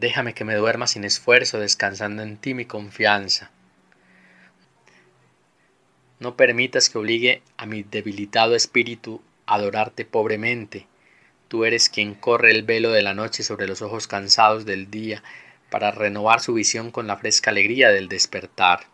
Déjame que me duerma sin esfuerzo, descansando en ti mi confianza. No permitas que obligue a mi debilitado espíritu a adorarte pobremente. Tú eres quien corre el velo de la noche sobre los ojos cansados del día para renovar su visión con la fresca alegría del despertar.